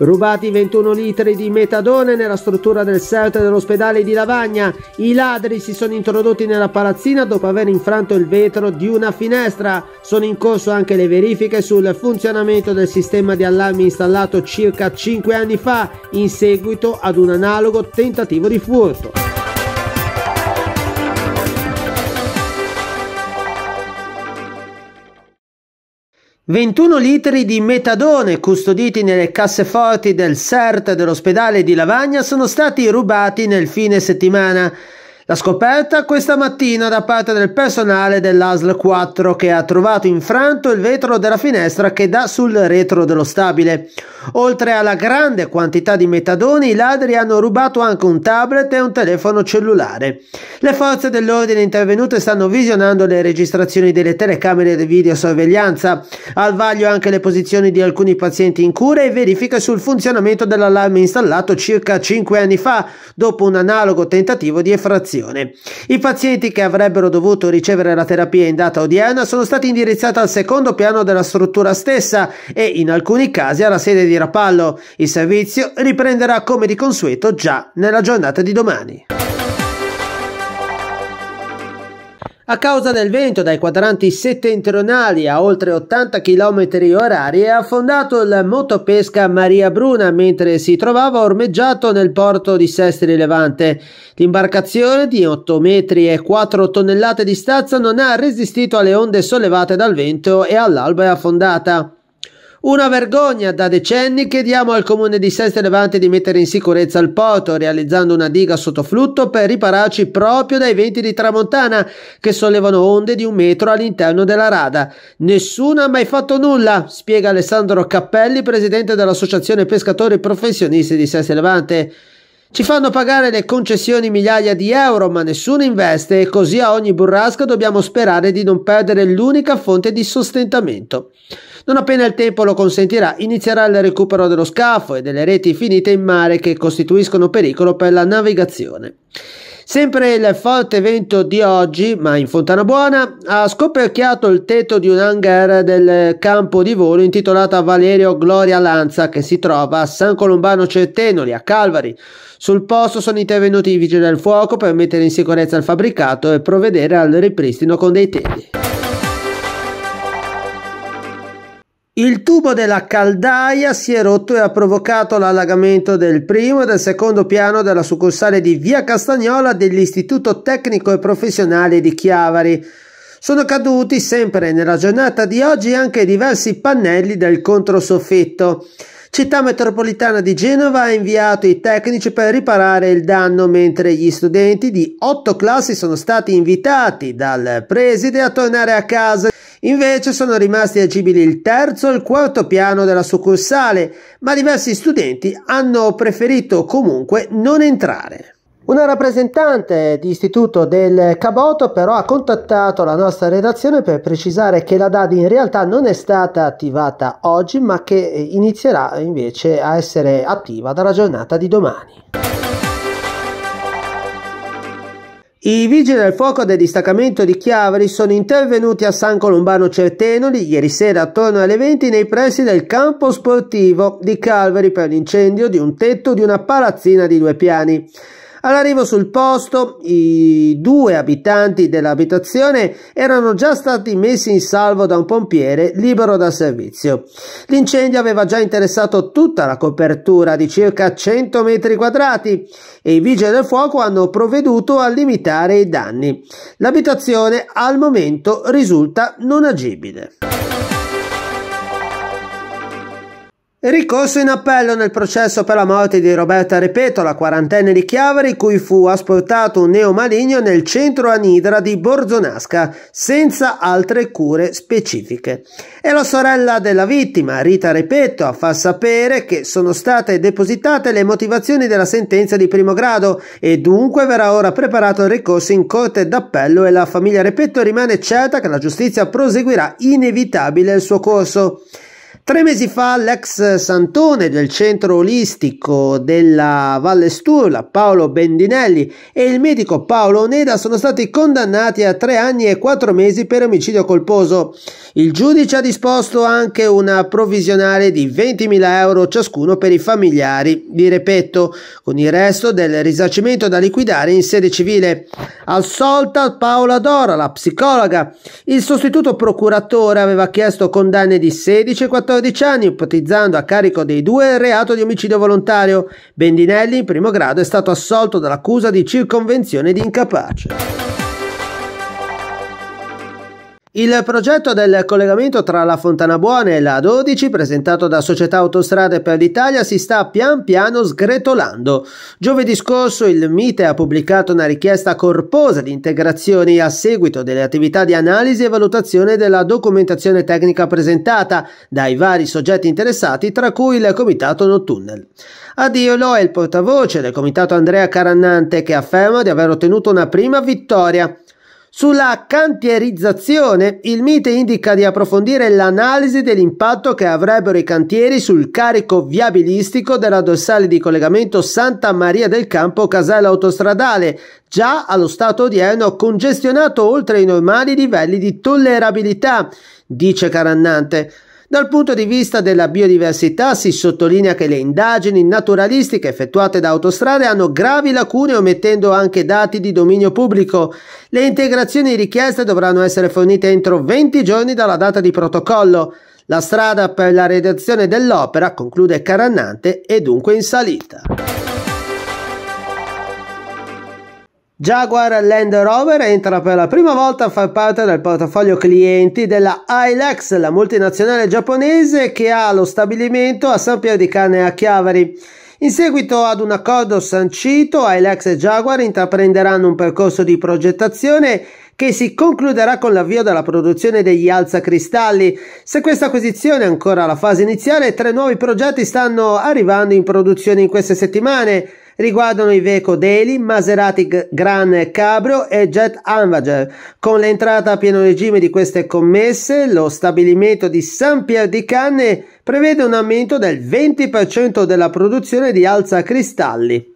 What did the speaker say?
Rubati 21 litri di metadone nella struttura del set dell'ospedale di Lavagna. I ladri si sono introdotti nella palazzina dopo aver infranto il vetro di una finestra. Sono in corso anche le verifiche sul funzionamento del sistema di allarme installato circa 5 anni fa in seguito ad un analogo tentativo di furto. 21 litri di metadone custoditi nelle casseforti del CERT dell'ospedale di Lavagna sono stati rubati nel fine settimana. La scoperta questa mattina da parte del personale dell'ASL 4 che ha trovato infranto il vetro della finestra che dà sul retro dello stabile. Oltre alla grande quantità di metadoni, i ladri hanno rubato anche un tablet e un telefono cellulare. Le forze dell'ordine intervenute stanno visionando le registrazioni delle telecamere di videosorveglianza, al vaglio anche le posizioni di alcuni pazienti in cura e verifiche sul funzionamento dell'allarme installato circa 5 anni fa, dopo un analogo tentativo di effrazione vaccinazione. I pazienti che avrebbero dovuto ricevere la terapia in data odierna sono stati indirizzati al secondo piano della struttura stessa e in alcuni casi alla sede di Rapallo. Il servizio riprenderà come di consueto già nella giornata di domani. A causa del vento dai quadranti settentrionali a oltre 80 km orari è affondato il motopesca Maria Bruna mentre si trovava ormeggiato nel porto di Sestri Levante. L'imbarcazione di 8 metri e 4 tonnellate di stazza non ha resistito alle onde sollevate dal vento e all'alba è affondata. Una vergogna da decenni chiediamo al comune di Seste Levante di mettere in sicurezza il poto, realizzando una diga sottoflutto per ripararci proprio dai venti di tramontana che sollevano onde di un metro all'interno della rada. Nessuno ha mai fatto nulla, spiega Alessandro Cappelli, presidente dell'Associazione Pescatori Professionisti di Seste Levante. Ci fanno pagare le concessioni migliaia di euro, ma nessuno investe e così a ogni burrasca dobbiamo sperare di non perdere l'unica fonte di sostentamento. Non appena il tempo lo consentirà, inizierà il recupero dello scafo e delle reti finite in mare che costituiscono pericolo per la navigazione. Sempre il forte vento di oggi, ma in Fontana Buona, ha scoperchiato il tetto di un hangar del campo di volo intitolato a Valerio Gloria Lanza che si trova a San Colombano Certenoli, a Calvari. Sul posto sono intervenuti i vigili del fuoco per mettere in sicurezza il fabbricato e provvedere al ripristino con dei teli. Il tubo della caldaia si è rotto e ha provocato l'allagamento del primo e del secondo piano della succursale di Via Castagnola dell'Istituto Tecnico e Professionale di Chiavari. Sono caduti sempre nella giornata di oggi anche diversi pannelli del controsoffitto. Città metropolitana di Genova ha inviato i tecnici per riparare il danno, mentre gli studenti di otto classi sono stati invitati dal preside a tornare a casa Invece sono rimasti agibili il terzo e il quarto piano della succursale, ma diversi studenti hanno preferito comunque non entrare. Una rappresentante di istituto del Caboto però ha contattato la nostra redazione per precisare che la DAD in realtà non è stata attivata oggi ma che inizierà invece a essere attiva dalla giornata di domani. I vigili del fuoco del distaccamento di Chiavari sono intervenuti a San Colombano Certenoli ieri sera attorno alle 20 nei pressi del campo sportivo di Calveri per l'incendio di un tetto di una palazzina di due piani. All'arrivo sul posto, i due abitanti dell'abitazione erano già stati messi in salvo da un pompiere libero da servizio. L'incendio aveva già interessato tutta la copertura di circa 100 metri quadrati e i vigili del fuoco hanno provveduto a limitare i danni. L'abitazione al momento risulta non agibile. Ricorso in appello nel processo per la morte di Roberta Repeto, la quarantenne di Chiavari, cui fu asportato un neomaligno nel centro anidra di Borzonasca, senza altre cure specifiche. È la sorella della vittima, Rita Repetto, a far sapere che sono state depositate le motivazioni della sentenza di primo grado e dunque verrà ora preparato il ricorso in corte d'appello e la famiglia Repetto rimane certa che la giustizia proseguirà inevitabile il suo corso. Tre mesi fa l'ex santone del centro olistico della Valle Sturla, Paolo Bendinelli, e il medico Paolo Oneda sono stati condannati a tre anni e quattro mesi per omicidio colposo. Il giudice ha disposto anche una provvisionale di 20.000 euro ciascuno per i familiari di Repetto, con il resto del risarcimento da liquidare in sede civile. Assolta Paola Dora, la psicologa. Il sostituto procuratore aveva chiesto condanne di 16 e 14 14 anni, ipotizzando a carico dei due il reato di omicidio volontario. Bendinelli, in primo grado, è stato assolto dall'accusa di circonvenzione di incapace. Il progetto del collegamento tra la Fontana Buona e la 12, presentato da Società Autostrade per l'Italia, si sta pian piano sgretolando. Giovedì scorso il MITE ha pubblicato una richiesta corposa di integrazioni a seguito delle attività di analisi e valutazione della documentazione tecnica presentata dai vari soggetti interessati, tra cui il Comitato Nottunnel. Addio lo è il portavoce del Comitato Andrea Carannante che afferma di aver ottenuto una prima vittoria sulla cantierizzazione, il MITE indica di approfondire l'analisi dell'impatto che avrebbero i cantieri sul carico viabilistico della dorsale di collegamento Santa Maria del Campo Casella Autostradale, già allo stato odierno congestionato oltre i normali livelli di tollerabilità, dice Carannante. Dal punto di vista della biodiversità si sottolinea che le indagini naturalistiche effettuate da autostrade hanno gravi lacune omettendo anche dati di dominio pubblico. Le integrazioni richieste dovranno essere fornite entro 20 giorni dalla data di protocollo. La strada per la redazione dell'opera, conclude Carannante, è dunque in salita. Jaguar Land Rover entra per la prima volta a far parte del portafoglio clienti della Ilex, la multinazionale giapponese che ha lo stabilimento a San Pier di Cane a Chiavari. In seguito ad un accordo sancito, Ilex e Jaguar intraprenderanno un percorso di progettazione che si concluderà con l'avvio della produzione degli alzacristalli. Se questa acquisizione è ancora alla fase iniziale, tre nuovi progetti stanno arrivando in produzione in queste settimane riguardano i Veco Daily, Maserati Gran Cabrio e Jet Invager. Con l'entrata a pieno regime di queste commesse, lo stabilimento di San Pier di Canne prevede un aumento del 20% della produzione di alza cristalli.